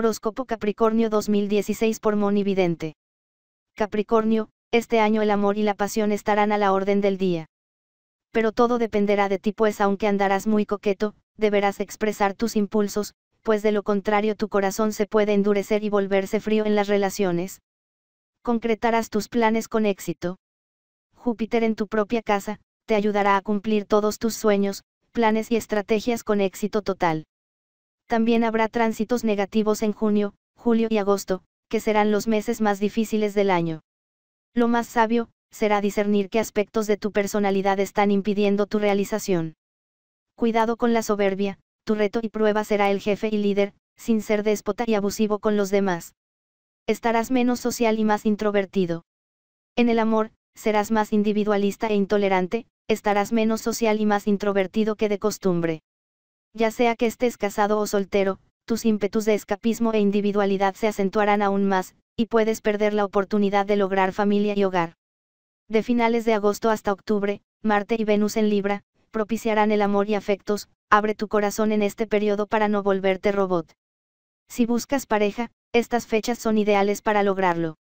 Horóscopo Capricornio 2016 por Moni Vidente. Capricornio, este año el amor y la pasión estarán a la orden del día. Pero todo dependerá de ti pues aunque andarás muy coqueto, deberás expresar tus impulsos, pues de lo contrario tu corazón se puede endurecer y volverse frío en las relaciones. Concretarás tus planes con éxito. Júpiter en tu propia casa, te ayudará a cumplir todos tus sueños, planes y estrategias con éxito total. También habrá tránsitos negativos en junio, julio y agosto, que serán los meses más difíciles del año. Lo más sabio, será discernir qué aspectos de tu personalidad están impidiendo tu realización. Cuidado con la soberbia, tu reto y prueba será el jefe y líder, sin ser déspota y abusivo con los demás. Estarás menos social y más introvertido. En el amor, serás más individualista e intolerante, estarás menos social y más introvertido que de costumbre. Ya sea que estés casado o soltero, tus ímpetus de escapismo e individualidad se acentuarán aún más, y puedes perder la oportunidad de lograr familia y hogar. De finales de agosto hasta octubre, Marte y Venus en Libra, propiciarán el amor y afectos, abre tu corazón en este periodo para no volverte robot. Si buscas pareja, estas fechas son ideales para lograrlo.